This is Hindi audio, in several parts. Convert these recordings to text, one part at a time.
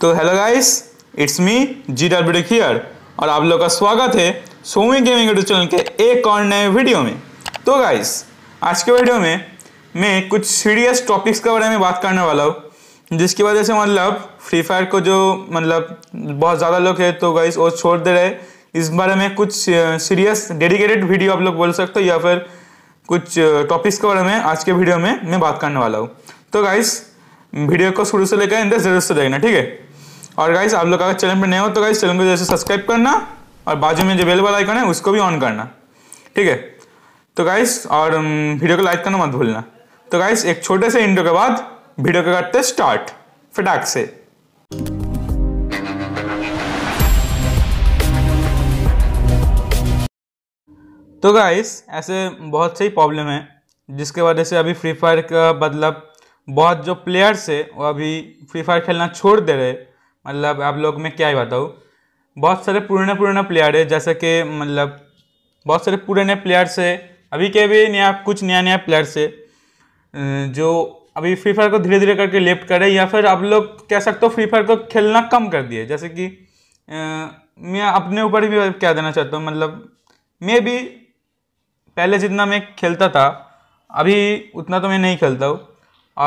तो hello guys it's me G W D here और आप लोग का स्वागत है सोमी गेमिंग यूट्यूब चैनल के एक और नए वीडियो में तो गाइस आज के वीडियो में मैं कुछ सीरियस टॉपिक्स के बारे में बात करने वाला हूँ जिसकी वजह से मतलब फ्री फायर को जो मतलब बहुत ज़्यादा लोग है तो गाइस वो छोड़ दे रहे इस बारे में कुछ सीरियस डेडिकेटेड वीडियो आप लोग बोल सकते हो या फिर कुछ टॉपिक्स के बारे में आज के वीडियो में मैं बात करने वाला हूँ तो गाइस वीडियो को शुरू से लेकर इंतजार जरूर से देखना ठीक है और गाइज आप लोग अगर चैनल पर नए हो तो गाइज चैनल को जैसे सब्सक्राइब करना और बाजू में जो बेल वाला आइकन है उसको भी ऑन करना ठीक है तो गाइस और वीडियो um, को लाइक करना मत भूलना तो गाइस एक छोटे से इंट्रो के बाद वीडियो को करते स्टार्ट फटाक से तो गाइस ऐसे बहुत सही प्रॉब्लम है जिसके वजह से अभी फ्री फायर का मतलब बहुत जो प्लेयर्स है वो अभी फ्री फायर खेलना छोड़ दे रहे मतलब आप लोग मैं क्या ही बताऊँ बहुत सारे पुराने पुराने प्लेयर है जैसे कि मतलब बहुत सारे पुराने प्लेयर्स है अभी के भी नया कुछ नया नया प्लेयर्स है अं, जो अभी फ्री फायर को धीरे धीरे करके लेफ्ट करे या फिर आप लोग कह सकते हो फ्री फायर को खेलना कम कर दिए जैसे कि आ, अं, मैं अपने ऊपर भी क्या देना चाहता हूँ मतलब मैं भी पहले जितना मैं खेलता था अभी उतना तो मैं नहीं खेलता हूँ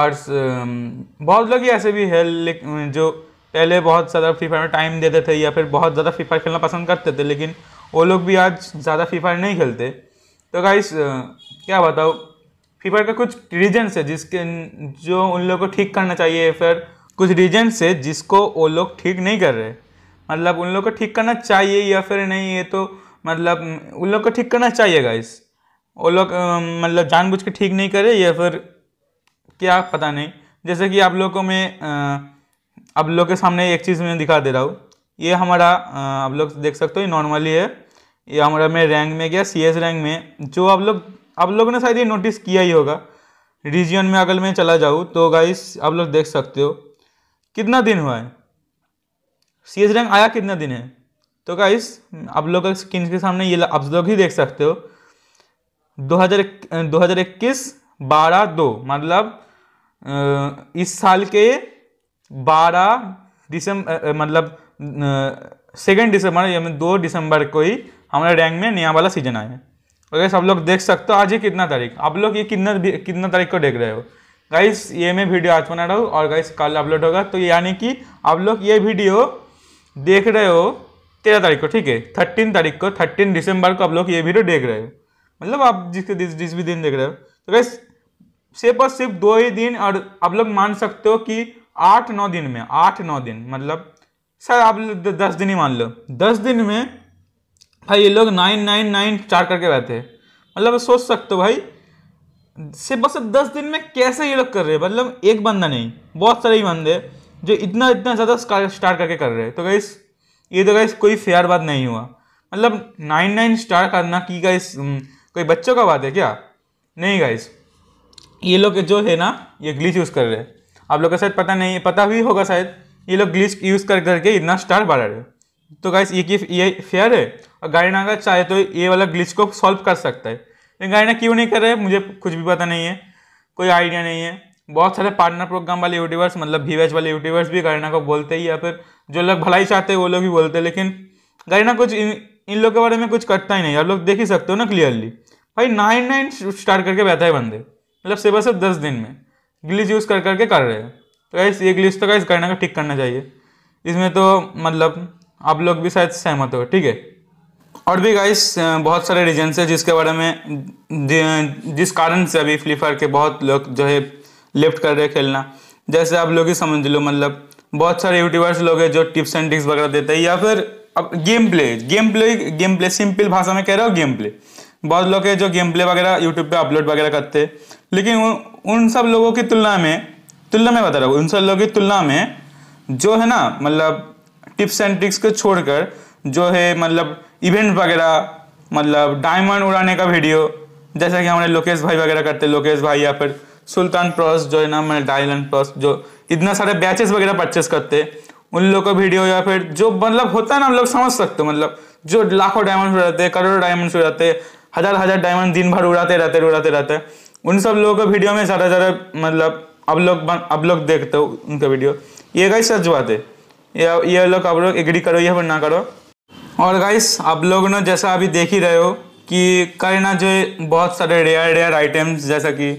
और अं, बहुत लोग ही ऐसे भी है जो पहले बहुत ज़्यादा फ्री फायर में टाइम देते थे या फिर बहुत ज़्यादा फ्री फायर खेलना पसंद करते थे लेकिन वो लोग भी आज ज़्यादा फ्री फायर नहीं खेलते तो गाइस क्या बताओ फ्री फायर का कुछ रीजन्स है जिसके जो उन लोग को ठीक करना चाहिए फिर कुछ रीजन्स है जिसको वो लोग ठीक नहीं कर रहे मतलब उन लोग को ठीक करना चाहिए या फिर नहीं ये तो मतलब उन लोग को ठीक करना चाहिए गाइस वो लोग मतलब जानबूझ के ठीक नहीं करे या फिर क्या पता नहीं जैसे कि आप लोगों में अब लोग के सामने एक चीज़ मैं दिखा दे रहा हूँ ये हमारा आप लोग देख सकते हो ये नॉर्मली है ये हमारा मैं रैंक में गया सी रैंक में जो आप लोग आप लोगों ने शायद ये नोटिस किया ही होगा रीजन में अगर मैं चला जाऊँ तो गाइस आप लोग देख सकते हो कितना दिन हुआ है सी रैंक आया कितना दिन है तो गाइस आप लोग स्क्रीन के सामने ये आप लोग ही देख सकते हो दो हज़ार दो हज़ार इक्कीस बारह दो मतलब इस साल के बारह दिसंबर मतलब सेकेंड दिसंबर यानी दो दिसंबर को ही हमारे रैंक में नया वाला सीजन आया अगर सब लोग देख सकते हो आज ये कितना तारीख आप लोग ये कितना कितना तारीख को देख रहे हो गाइस ये मैं वीडियो आज बना रहा हूँ और गाइस कल अपलोड होगा तो यानी कि आप लोग ये वीडियो देख रहे हो तेरह तारीख को ठीक है थर्टीन तारीख को थर्टीन दिसंबर को आप लोग ये वीडियो देख रहे हो मतलब आप जिसके जिस जिस भी दिन देख रहे हो तो गाइस सिर्फ और सिर्फ दो ही दिन और आप लोग मान सकते हो कि आठ नौ दिन में आठ नौ दिन मतलब सर आप दस दिन ही मान लो दस दिन में भाई ये लोग नाइन नाइन नाइन चार करके बैठे मतलब सोच सकते हो भाई से बस दस दिन में कैसे ये लोग कर रहे हैं मतलब एक बंदा नहीं बहुत सारे ही बंदे जो इतना इतना ज़्यादा स्टार करके कर रहे हैं तो गाइस ये तो गाइस कोई फेयर बात नहीं हुआ मतलब नाइन नाइन स्टार करना की गाइस कोई बच्चों का बात है क्या नहीं गाइस ये लोग जो है ना ये ग्लिच यूज़ कर रहे हैं आप लोग का शायद पता नहीं पता भी होगा शायद ये लोग ग्लिच यूज़ कर करके इतना स्टार बढ़ा रहे तो गाइस ये की ये फेयर है और गायना अगर चाहे तो ये वाला ग्लिच को सॉल्व कर सकता है लेकिन गायना क्यों नहीं कर रहे मुझे कुछ भी पता नहीं है कोई आइडिया नहीं है बहुत सारे पार्टनर प्रोग्राम वाले यूट्यूबर्स मतलब वी वाले यूट्यूबर्स भी गायना को बोलते ही या फिर जो लोग भलाई चाहते हैं वो लोग भी बोलते हैं लेकिन गायना कुछ इन इन लोग के बारे में कुछ करता ही नहीं आप लोग देख ही सकते हो ना क्लियरली भाई नाइन नाइन स्टार्ट करके बैठा है बंदे मतलब सिर्फ सिर्फ दस दिन में ग्लिच यूज़ कर करके कर रहे हैं तो गाइस ये ग्लिच तो गाइस करने का ठीक करना चाहिए इसमें तो मतलब आप लोग भी शायद सहमत हो ठीक है और भी गाइस बहुत सारे रीजन्स है जिसके बारे में जिस कारण से अभी फ्री के बहुत लोग जो है लेफ्ट कर रहे हैं खेलना जैसे आप लोग ही समझ लो मतलब बहुत सारे यूट्यूबर्स लोग हैं जो टिप्स एंड ट्रिक्स वगैरह देते हैं या फिर अब gameplay gameplay gameplay simple भाषा में कह रहा हूँ गेम प्ले बहुत लोग जो गेम प्ले वगैरह यूट्यूब पे अपलोड वगैरह करते हैं लेकिन उन सब लोगों की तुलना में तुलना में बता रहा हूँ उन सब लोगों की तुलना में जो है ना मतलब टिप्स एंड ट्रिक्स को छोड़कर जो है मतलब इवेंट वगैरह मतलब डायमंड उड़ाने का वीडियो जैसा कि हमारे लोकेश भाई वगैरह करते लोकेश भाई या फिर सुल्तान प्लस जो है ना मैं डायलैंड प्रॉस जो इतना सारे बैचेस वगैरह परचेस करते उन लोगों का वीडियो या फिर जो मतलब होता है ना हम लोग समझ सकते हो मतलब जो लाखों डायमंड्स हो जाते करोड़ों डायमंड्स हो जाते हज़ार हज़ार डायमंड दिन भर उड़ाते रहते उड़ाते रहते उन सब लोगों का वीडियो में ज़्यादा ज़्यादा मतलब अब लोग अब लोग देखते हो उनका वीडियो ये गाइस सच बात है ये ये लोग आप लोग एग्री करो या फिर ना करो और गाइस आप लोग ना जैसा अभी देख ही रहे हो कि करना जो बहुत सारे रेयर रेयर आइटम्स जैसा कि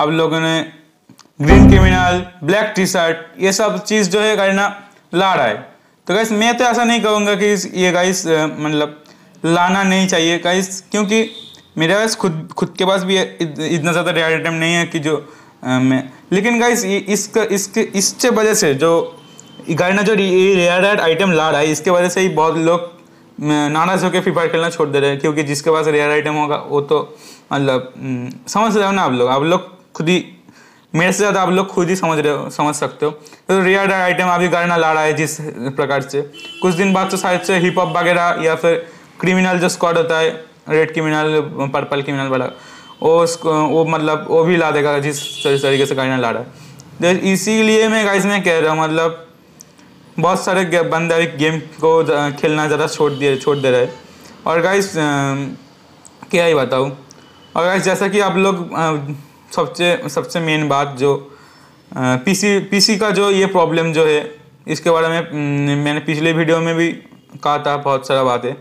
आप लोगों ने green criminal black T shirt ये सब चीज़ जो है करना ला रहा है तो गाइस मैं तो ऐसा नहीं कहूँगा कि ये गाइस मतलब लाना नहीं चाहिए गाइस क्योंकि मेरे पास खुद खुद के पास भी इतना ज़्यादा रेयर टाइम नहीं है कि जो आ, मैं लेकिन गाइस इसका इसके इसके वजह से जो गाड़ना जो ये रेयर रेयर आइटम ला रहा है इसके वजह से ही बहुत लोग नाराज होकर फ्री फायर खेलना छोड़ दे रहे हैं क्योंकि जिसके पास रेयर आइटम होगा वो तो मतलब समझ रहे हो ना आप लोग आप लोग खुद ही मेरे से ज़्यादा आप लोग खुद ही समझ रहे हो समझ सकते हो तो रेयर आइटम अभी गाड़ना ला रहा है जिस प्रकार से कुछ दिन बाद तो शायद से हिप हॉप वगैरह या फिर क्रिमिनल जो स्क्वाड होता है रेड क्रिमिनल पर्पल की वाला वो उसको वो मतलब वो भी ला देगा जिस तरीके से कार्डिनल ला रहा है इसीलिए मैं गाइस मैं कह रहा हूँ मतलब बहुत सारे बंदर गेम को खेलना ज़्यादा छोड़ दिए छोड़ दे रहे और गाइस क्या ही बताऊँ और गाइस जैसा कि आप लोग सबसे सबसे मेन बात जो पीसी पीसी का जो ये प्रॉब्लम जो है इसके बारे में मैंने पिछले वीडियो में भी कहा था बहुत सारा बात है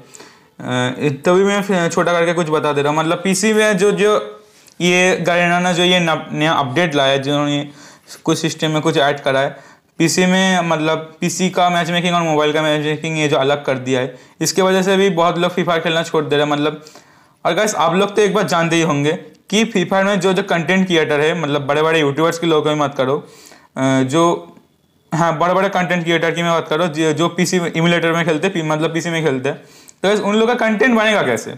तभी मैं छोटा करके कुछ बता दे रहा हूँ मतलब पीसी में जो जो ये ने जो ये नया अपडेट लाया जिन्होंने कुछ सिस्टम में कुछ ऐड करा है पीसी में मतलब पीसी का मैच मेकिंग और मोबाइल का मैच मेकिंग ये जो अलग कर दिया है इसके वजह से भी बहुत लोग फ्री फायर खेलना छोड़ दे रहे हैं मतलब और गैस आप लोग तो एक बार जानते ही होंगे कि फ्री फायर में जो जो कंटेंट क्रिएटर है मतलब बड़े बड़े यूट्यूबर्स के लोगों की मत करो जो हाँ बड़े बड़े कंटेंट क्रिएटर की मैं बात करो जो पीसी इमुलेटर में खेलते मतलब पीसी में खेलते हैं मतलब तो उन लोग का कंटेंट बनेगा कैसे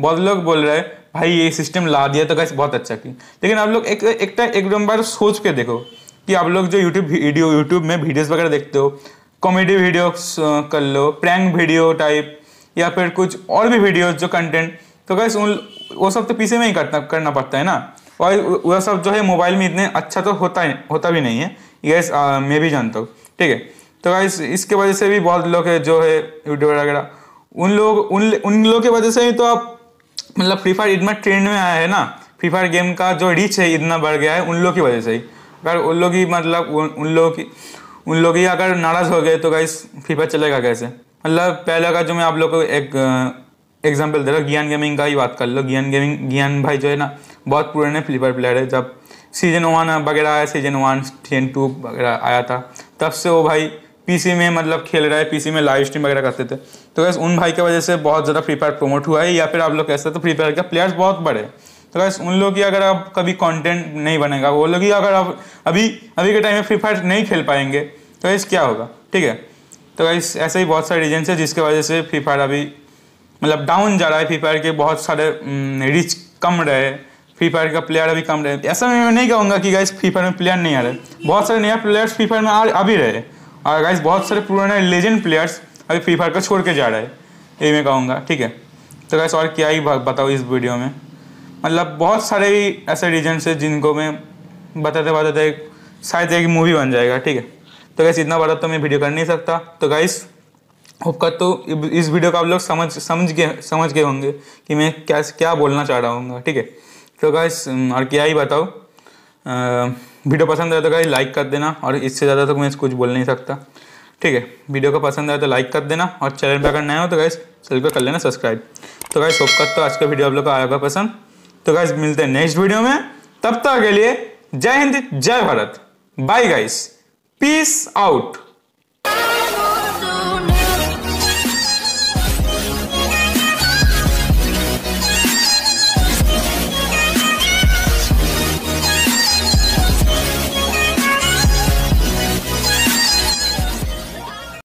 बहुत लोग बोल रहे हैं भाई ये सिस्टम ला दिया तो कैसे बहुत अच्छा की लेकिन आप लोग एक एक एकदम बार सोच के देखो कि आप लोग जो यूट्यूब वीडियो यूट्यूब में वीडियोज़ वगैरह देखते हो कॉमेडी वीडियो कर लो प्रैंक वीडियो टाइप या फिर कुछ और भी वीडियो जो कंटेंट तो कैसे उन वो सब तो पीछे में ही करना करना पड़ता है ना और वह सब जो है मोबाइल में इतने अच्छा तो होता ही होता भी नहीं है गैस मैं भी जानता हूँ ठीक है तो गाइस इसके वजह से भी बहुत लोग है जो है यूट्यूब वगैरह उन लोग उन उन लोगों की वजह से ही तो आप मतलब फ्री फायर इतना ट्रेंड में आया है ना फ्री फायर गेम का जो रीच है इतना बढ़ गया है उन लोगों की वजह से ही अगर उन लोग ही मतलब उन लोगों की उन लोग ही अगर नाराज़ हो गए तो गाइस फ्री फायर चलेगा कैसे मतलब पहले का जो मैं आप लोग को एक एग्जाम्पल दे रहा हूँ ज्ञान गेमिंग का ही बात कर लो ज्ञान गेमिंग ज्ञान भाई जो है ना बहुत पुराने फ्री फायर प्लेयर है जब सीजन वन वगैरह आया सीजन वन सीजन टू वगैरह आया था तब से वो भाई पीसी में मतलब खेल रहा है पीसी में लाइव स्ट्रीम वगैरह करते थे तो वैसे उन भाई की वजह से बहुत ज़्यादा फ्री फायर प्रमोट हुआ है या फिर आप लोग कैसे तो फ्री फायर के प्लेयर्स बहुत बड़े तो गैस उन लोग की अगर आप कभी कंटेंट नहीं बनेगा वो लोग ही अगर आप अभी अभी के टाइम में फ्री फायर नहीं खेल पाएंगे तो वैसे क्या होगा ठीक है तो गैस ऐसे ही बहुत सारे रीजन है जिसके वजह से फ्री फायर अभी मतलब डाउन जा रहा है फ्री फायर के बहुत सारे रिच कम रहे फ्री फायर का प्लेयर अभी कम रहे ऐसा मैं नहीं कहूँगा कि गाइस फ्री फायर में प्लेयर नहीं आ रहे बहुत सारे नया प्लेयर्स फ्री फायर में आ अभी रहे और गाइस बहुत सारे पुराने लेजेंड प्लेयर्स अभी फ्री फायर को छोड़ के जा रहा है यही मैं कहूँगा ठीक है तो कैसे और क्या ही बताओ इस वीडियो में मतलब बहुत सारे ऐसे रीजन्स है जिनको मैं बताते बताते शायद एक मूवी बन जाएगा ठीक है तो कैसे इतना बड़ा तो मैं वीडियो कर नहीं सकता तो गाइस होप कर तो इस वीडियो का आप लोग समझ समझ गए समझ गए होंगे कि मैं क्या क्या बोलना चाह रहा हूँ ठीक है तो गाइस और क्या ही बताओ वीडियो पसंद आया तो गाइस लाइक कर देना और इससे ज़्यादा तो मैं कुछ बोल नहीं सकता ठीक है वीडियो को पसंद आए तो लाइक कर देना और चैनल पर अगर नया हो तो गैस चैनल को कर लेना सब्सक्राइब तो गैस होप करता तो आज का वीडियो आप लोग को आया होगा पसंद तो गैस मिलते हैं नेक्स्ट वीडियो में तब तक के लिए जय हिंद जय Bharat bye guys peace out